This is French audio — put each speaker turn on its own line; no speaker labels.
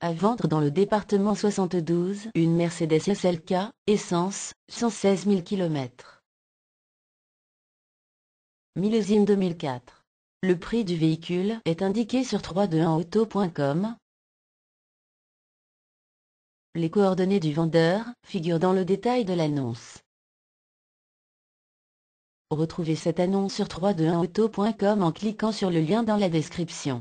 À vendre dans le département 72 une Mercedes SLK, essence, 116 000 km. Millésime 2004. Le prix du véhicule est indiqué sur 321auto.com.
Les coordonnées du vendeur figurent dans le détail de l'annonce. Retrouvez cette annonce sur 321auto.com en cliquant sur le lien dans la description.